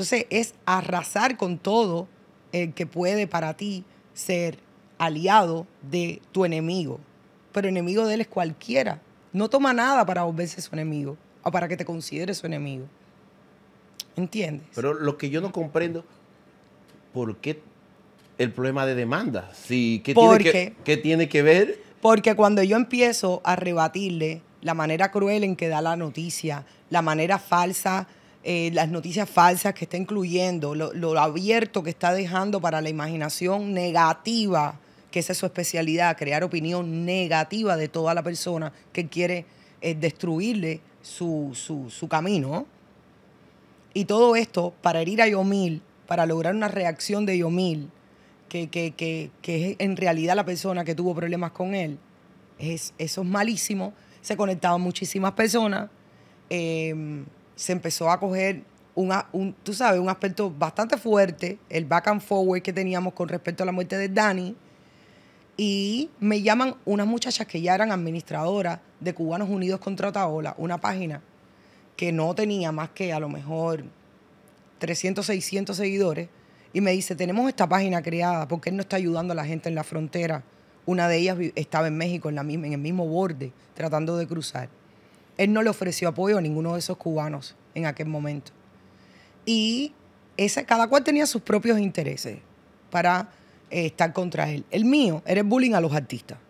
Entonces es arrasar con todo el que puede para ti ser aliado de tu enemigo. Pero enemigo de él es cualquiera. No toma nada para volverse su enemigo o para que te considere su enemigo. ¿Entiendes? Pero lo que yo no comprendo, ¿por qué el problema de demanda? ¿qué, que, ¿Qué tiene que ver? Porque cuando yo empiezo a rebatirle la manera cruel en que da la noticia, la manera falsa eh, las noticias falsas que está incluyendo, lo, abierto que está dejando para la imaginación negativa, que esa es su especialidad, crear opinión negativa de toda la persona que quiere eh, destruirle su, su, camino. Y todo esto para herir a Yomil, para lograr una reacción de Yomil, que, que, que, que, es en realidad la persona que tuvo problemas con él. Es, eso es malísimo. Se conectaban muchísimas personas. Eh, se empezó a coger un, tú sabes, un aspecto bastante fuerte, el back and forward que teníamos con respecto a la muerte de Dani. Y me llaman unas muchachas que ya eran administradoras de Cubanos Unidos contra Otaola, una página que no tenía más que a lo mejor 300, 600 seguidores. Y me dice, tenemos esta página creada porque él no está ayudando a la gente en la frontera. Una de ellas estaba en México, la en el mismo borde, tratando de cruzar él no le ofreció apoyo a ninguno de esos cubanos en aquel momento. Y cada cual tenía sus propios intereses para eh, estar contra él. El mío era el bullying a los artistas.